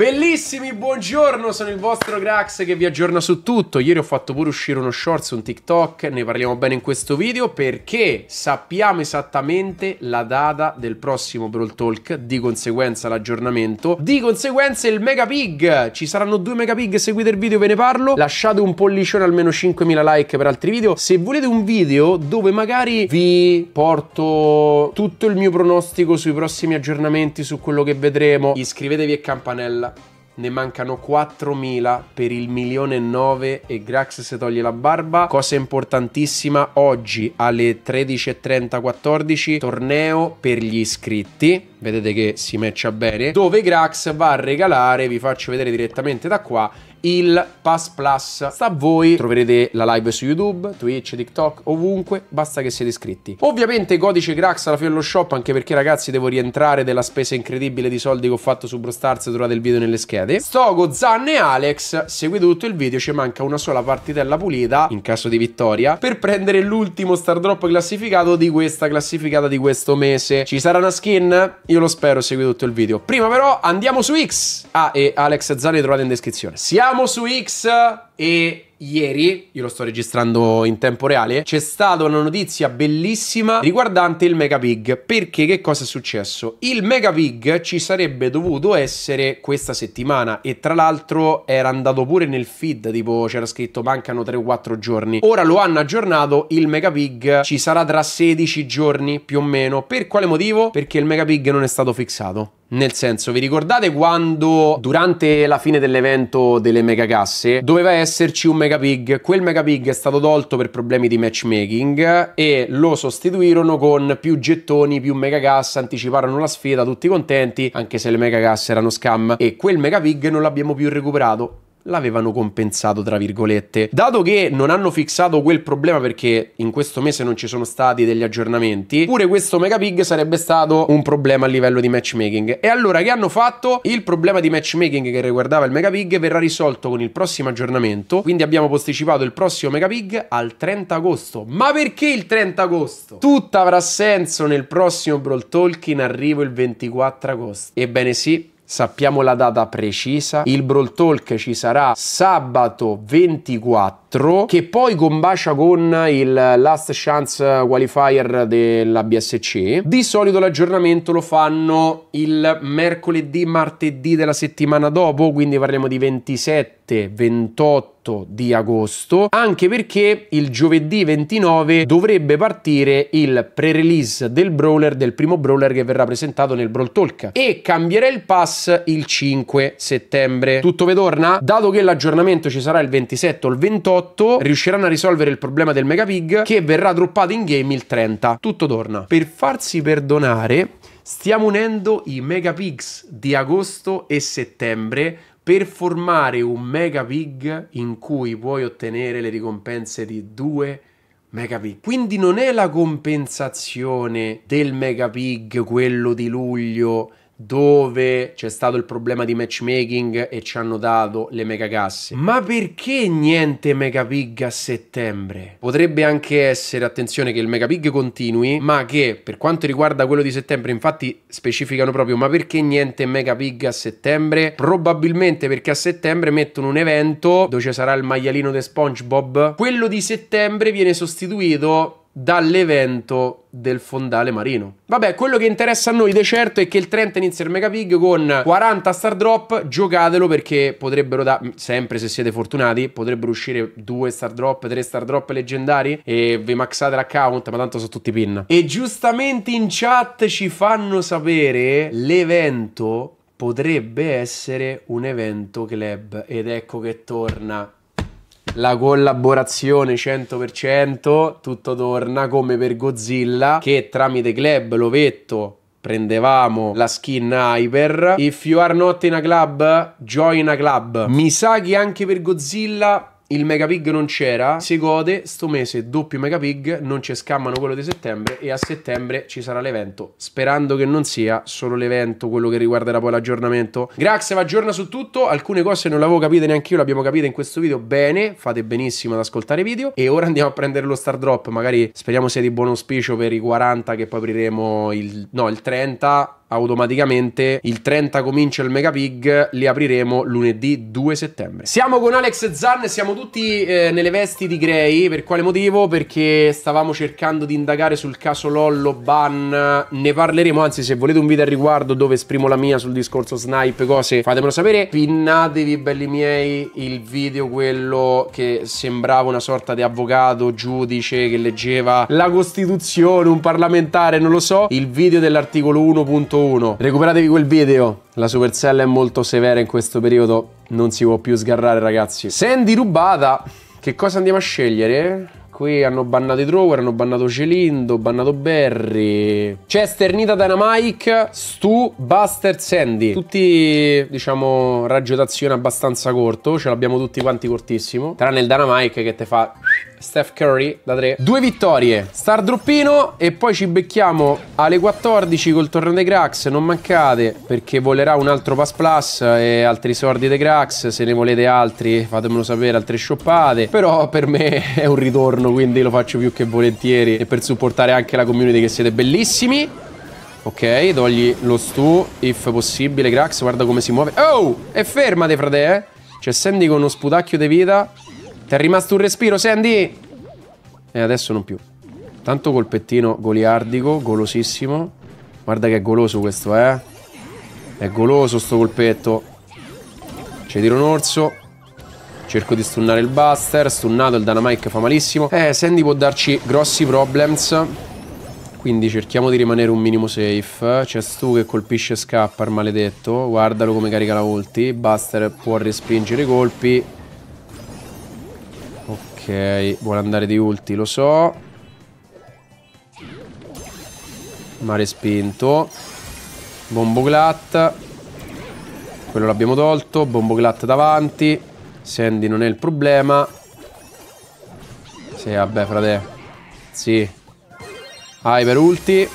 Bellissimi, buongiorno, sono il vostro Grax che vi aggiorna su tutto. Ieri ho fatto pure uscire uno shorts, un TikTok, ne parliamo bene in questo video perché sappiamo esattamente la data del prossimo Brawl Talk, di conseguenza l'aggiornamento, di conseguenza il Mega Pig. Ci saranno due Mega Pig, seguite il video ve ne parlo, lasciate un pollicione almeno 5000 like per altri video. Se volete un video dove magari vi porto tutto il mio pronostico sui prossimi aggiornamenti, su quello che vedremo, iscrivetevi e campanella ne mancano 4.000 per il milione e 9 e Grax se toglie la barba. Cosa importantissima, oggi alle 13.30 14 torneo per gli iscritti. Vedete che si matcha bene. Dove Grax va a regalare, vi faccio vedere direttamente da qua, il Pass Plus. Sta a voi, troverete la live su YouTube, Twitch, TikTok, ovunque, basta che siete iscritti. Ovviamente codice Grax alla fine dello shop, anche perché ragazzi devo rientrare della spesa incredibile di soldi che ho fatto su Brostars, trovate il video nelle schede. Stogo, Zan e Alex, segui tutto il video, ci manca una sola partitella pulita, in caso di vittoria, per prendere l'ultimo star drop classificato di questa classificata di questo mese. Ci sarà una skin? Io lo spero, segui tutto il video. Prima però andiamo su X. Ah, e Alex e Zan trovate in descrizione. Siamo siamo su X e ieri, io lo sto registrando in tempo reale, c'è stata una notizia bellissima riguardante il Mega Pig. Perché che cosa è successo? Il Mega Pig ci sarebbe dovuto essere questa settimana e tra l'altro era andato pure nel feed, tipo c'era scritto mancano 3 o 4 giorni. Ora lo hanno aggiornato, il Mega Pig ci sarà tra 16 giorni più o meno. Per quale motivo? Perché il Mega Pig non è stato fissato. Nel senso, vi ricordate quando durante la fine dell'evento delle megacasse doveva esserci un megapig? Quel megapig è stato tolto per problemi di matchmaking e lo sostituirono con più gettoni, più megacassa, anticiparono la sfida, tutti contenti, anche se le megacasse erano scam e quel megapig non l'abbiamo più recuperato l'avevano compensato, tra virgolette. Dato che non hanno fissato quel problema perché in questo mese non ci sono stati degli aggiornamenti, pure questo Megapig sarebbe stato un problema a livello di matchmaking. E allora che hanno fatto? Il problema di matchmaking che riguardava il Megapig verrà risolto con il prossimo aggiornamento, quindi abbiamo posticipato il prossimo Megapig al 30 agosto. Ma perché il 30 agosto? Tutto avrà senso nel prossimo Brawl Talk in arrivo il 24 agosto. Ebbene sì, sappiamo la data precisa, il Brawl Talk ci sarà sabato 24 che poi combacia con il Last Chance Qualifier della BSC. Di solito l'aggiornamento lo fanno il mercoledì, martedì della settimana dopo, quindi parliamo di 27, 28 di agosto, anche perché il giovedì 29 dovrebbe partire il pre-release del brawler, del primo brawler che verrà presentato nel Brawl Talk e cambierà il pass il 5 settembre. Tutto vi torna? Dato che l'aggiornamento ci sarà il 27 o il 28, 28 riusciranno a risolvere il problema del Megapig che verrà droppato in game il 30. Tutto torna. Per farsi perdonare stiamo unendo i Megapigs di agosto e settembre per formare un Megapig in cui puoi ottenere le ricompense di due Megapig. Quindi non è la compensazione del Megapig, quello di luglio dove c'è stato il problema di matchmaking e ci hanno dato le megacasse. Ma perché niente megapig a settembre? Potrebbe anche essere, attenzione, che il megapig continui, ma che per quanto riguarda quello di settembre, infatti specificano proprio ma perché niente megapig a settembre? Probabilmente perché a settembre mettono un evento dove ci sarà il maialino di SpongeBob. Quello di settembre viene sostituito dall'evento del fondale marino. Vabbè, quello che interessa a noi di certo è che il Trent inizia il Mega Pig con 40 star drop, giocatelo perché potrebbero da sempre se siete fortunati, potrebbero uscire 2 star drop, 3 star drop leggendari e vi maxate l'account, ma tanto sono tutti pin. E giustamente in chat ci fanno sapere l'evento potrebbe essere un evento club ed ecco che torna la collaborazione 100%, tutto torna come per Godzilla che tramite Club Lovetto prendevamo la skin Hyper. If you are not in a club, join a club. Mi sa che anche per Godzilla il megapig non c'era, si gode, sto mese doppio megapig, non ci scammano quello di settembre e a settembre ci sarà l'evento, sperando che non sia solo l'evento quello che riguarderà poi l'aggiornamento. Grax vi aggiorna su tutto, alcune cose non le avevo capite neanche io, le abbiamo capite in questo video bene, fate benissimo ad ascoltare i video e ora andiamo a prendere lo star drop, magari speriamo sia di buon auspicio per i 40 che poi apriremo il, no, il 30 automaticamente il 30 comincia il Megapig, li apriremo lunedì 2 settembre. Siamo con Alex Zan e siamo tutti eh, nelle vesti di Grey, per quale motivo? Perché stavamo cercando di indagare sul caso Lollo Ban, ne parleremo, anzi se volete un video al riguardo dove esprimo la mia sul discorso snipe, cose, fatemelo sapere. Pinnatevi belli miei il video quello che sembrava una sorta di avvocato, giudice che leggeva la Costituzione, un parlamentare, non lo so, il video dell'articolo 1.1 1. Recuperatevi quel video, la Supercell è molto severa in questo periodo, non si può più sgarrare ragazzi. Sandy rubata, che cosa andiamo a scegliere? Qui hanno bannato i Drawer, hanno bannato Celindo, bannato Barry. Chester, Nita, Dynamike, Stu, Buster, Sandy. Tutti, diciamo, raggio d'azione abbastanza corto. Ce l'abbiamo tutti quanti cortissimo. Tranne il Dynamite che te fa Steph Curry da 3 Due vittorie Star droppino E poi ci becchiamo alle 14 col torneo dei Grax Non mancate perché volerà un altro Pass Plus E altri sordi dei Grax Se ne volete altri fatemelo sapere Altre shoppate Però per me è un ritorno Quindi lo faccio più che volentieri E per supportare anche la community che siete bellissimi Ok, togli lo stu, if possibile, Grax, guarda come si muove. Oh, e fermate, frate, eh. C'è cioè, Sandy con uno sputacchio di vita ti è rimasto un respiro, Sandy? E adesso non più. Tanto colpettino goliardico, golosissimo. Guarda che è goloso questo, eh. È goloso sto colpetto. C'è tiro un orso. Cerco di stunnare il Buster. Stunnato il Dynamite fa malissimo. Eh, Sandy può darci grossi problems. Quindi cerchiamo di rimanere un minimo safe. C'è Stu che colpisce e scappa, il maledetto. Guardalo come carica la ulti. Buster può respingere i colpi vuole andare di ulti, lo so. Ma respinto. Bombo Glat. Quello l'abbiamo tolto. Bombo Glat davanti. Sandy non è il problema. Sì, vabbè, frate. Sì. per ulti.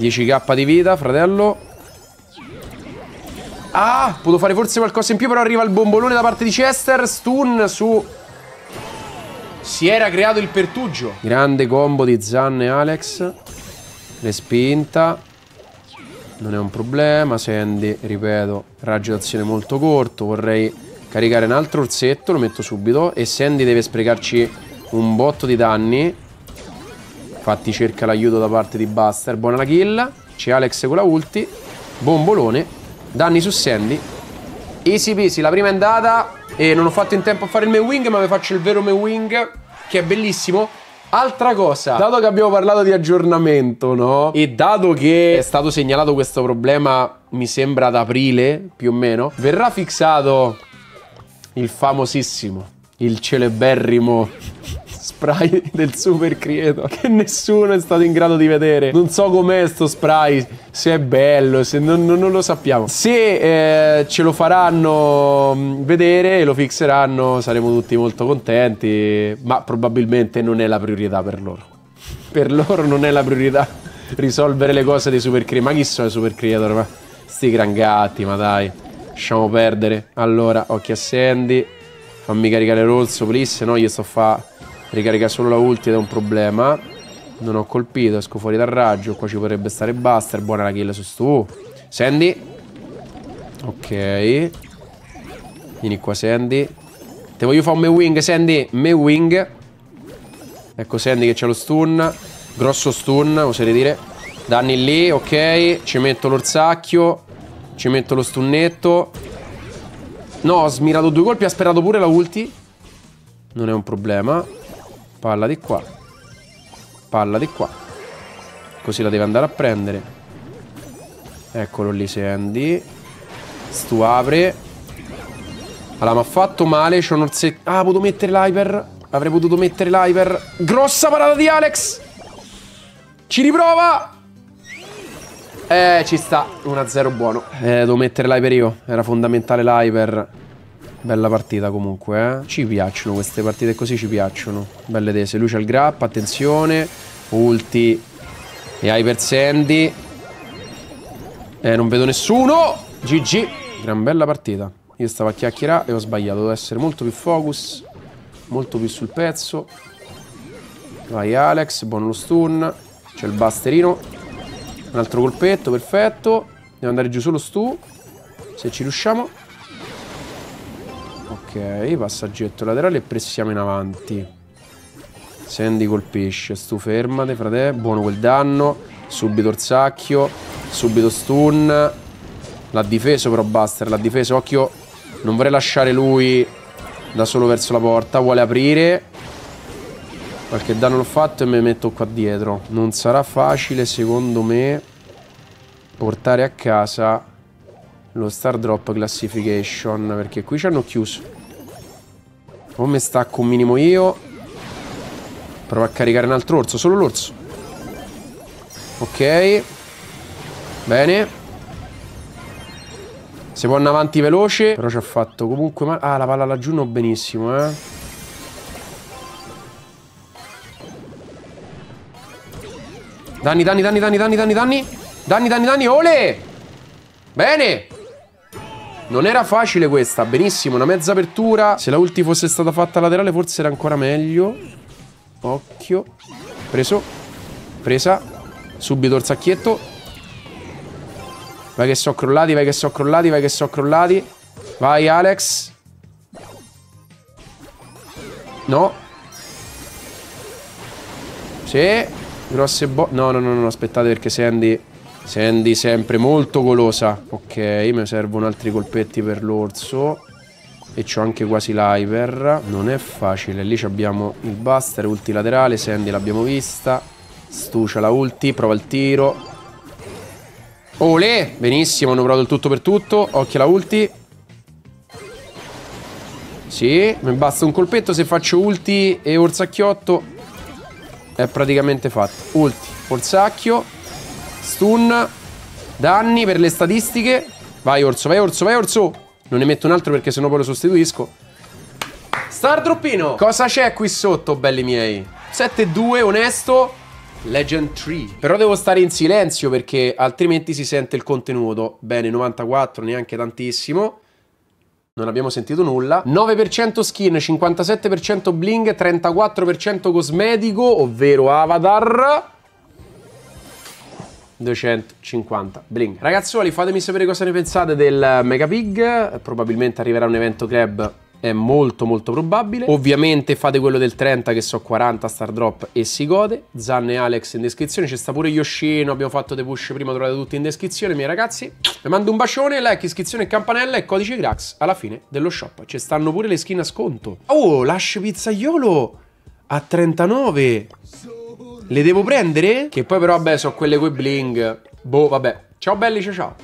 10k di vita, fratello. Ah, potevo fare forse qualcosa in più, però arriva il bombolone da parte di Chester. Stun su... Si era creato il pertugio. Grande combo di Zan e Alex. Respinta. Non è un problema. Sandy, ripeto, raggio d'azione molto corto. Vorrei caricare un altro orsetto, lo metto subito. E Sandy deve sprecarci un botto di danni. Infatti cerca l'aiuto da parte di Buster. Buona la kill. C'è Alex con la ulti. Bombolone Danni su Sandy Easy peasy, la prima è andata E non ho fatto in tempo a fare il main wing Ma vi faccio il vero main wing Che è bellissimo Altra cosa, dato che abbiamo parlato di aggiornamento, no? E dato che è stato segnalato questo problema, mi sembra ad aprile, più o meno, verrà fissato il famosissimo, il celeberrimo spray del Super Creator che nessuno è stato in grado di vedere. Non so com'è sto spray, se è bello, se non, non, non lo sappiamo. Se eh, ce lo faranno mm, vedere e lo fixeranno saremo tutti molto contenti, ma probabilmente non è la priorità per loro. Per loro non è la priorità risolvere le cose dei Super Creator. Ma chi sono i Super Creator? Ma sti gran gatti, ma dai. Lasciamo perdere. Allora, occhi a Sandy. Fammi caricare Rolso, please, se no gli sto a fa Ricarica solo la ulti ed è un problema. Non ho colpito, esco fuori dal raggio. Qua ci potrebbe stare Buster. Buona la kill su stu. Sandy. Ok. Vieni qua, Sandy. Te voglio fare un Mewing, Sandy. Mewing Ecco Sandy che c'ha lo stun. Grosso stun, oserei dire. Danni lì, ok. Ci metto l'orsacchio. Ci metto lo stunnetto. No, ho smirato due colpi. Ha sperato pure la ulti. Non è un problema. Palla di qua. Palla di qua. Così la deve andare a prendere. Eccolo lì Sandy. Stu apre. Allora, ah, mi ha fatto male. C'ho un orsetto. Ah, potuto mettere l'hyper. Avrei potuto mettere l'hyper. Grossa parata di Alex. Ci riprova. Eh, ci sta. 1-0 buono. Eh, devo mettere l'hyper io. Era fondamentale l'hyper. Bella partita comunque, eh. Ci piacciono queste partite così, ci piacciono. Belle tese. luce al grappa, attenzione. Ulti e Hyper Sandy. Eh, non vedo nessuno. GG. Gran bella partita. Io stavo a chiacchierare e ho sbagliato. Devo essere molto più focus. Molto più sul pezzo. Vai Alex, buono lo stun. C'è il basterino. Un altro colpetto, perfetto. Devo andare giù solo stu. Se ci riusciamo. Ok, passaggetto laterale e pressiamo in avanti. Sandy colpisce, stu fermate, frate. Buono quel danno. Subito orsacchio. Subito stun. L'ha difeso però Buster, l'ha difeso. Occhio, non vorrei lasciare lui da solo verso la porta. Vuole aprire. Qualche danno l'ho fatto e mi metto qua dietro. Non sarà facile, secondo me, portare a casa lo Star Drop Classification perché qui ci hanno chiuso o mi stacco un minimo io. Provo a caricare un altro orso, solo l'orso. Ok. Bene. Si può andare avanti veloce. Però ci ha fatto comunque male. Ah, la palla laggiù non benissimo, eh. Danni, danni, danni, danni, danni, danni, danni. Danni, danni, danni, ole! Bene! Non era facile questa, benissimo, una mezza apertura. Se la ulti fosse stata fatta laterale forse era ancora meglio. Occhio. Preso. Presa. Subito il sacchietto. Vai che sono crollati, vai che sono crollati, vai che sono crollati. Vai Alex. No. Sì. Grosse bo... No, no, no, no, aspettate perché se Andy Sandy sempre molto golosa. Ok, mi servono altri colpetti per l'orso. E c'ho anche quasi l'hyper. Non è facile. Lì abbiamo il buster, ulti laterale. Sandy l'abbiamo vista. Stucia la ulti, prova il tiro. Ole! Benissimo, hanno provato il tutto per tutto. Occhio alla ulti. Sì, mi basta un colpetto. Se faccio ulti e orsacchiotto è praticamente fatto. Ulti, orsacchio. Stun. Danni per le statistiche. Vai Orso, vai Orso, vai Orso. Non ne metto un altro perché sennò poi lo sostituisco. Star Droppino. Cosa c'è qui sotto, belli miei? 7-2, onesto. Legend 3. Però devo stare in silenzio perché altrimenti si sente il contenuto. Bene, 94, neanche tantissimo. Non abbiamo sentito nulla. 9% skin, 57% bling, 34% cosmetico, ovvero avatar. 250 bling. Ragazzuoli, fatemi sapere cosa ne pensate del Mega Pig. Probabilmente arriverà un evento club è molto molto probabile ovviamente fate quello del 30 che so 40 star drop e si gode Zan e Alex in descrizione c'è sta pure Yoshino abbiamo fatto dei push prima trovate tutti in descrizione miei ragazzi vi mando un bacione like iscrizione campanella e codice Grax alla fine dello shop ci stanno pure le skin a sconto oh Lash Pizzaiolo a 39 le devo prendere? Che poi però, vabbè, so quelle coi bling. Boh, vabbè. Ciao belli, ciao ciao.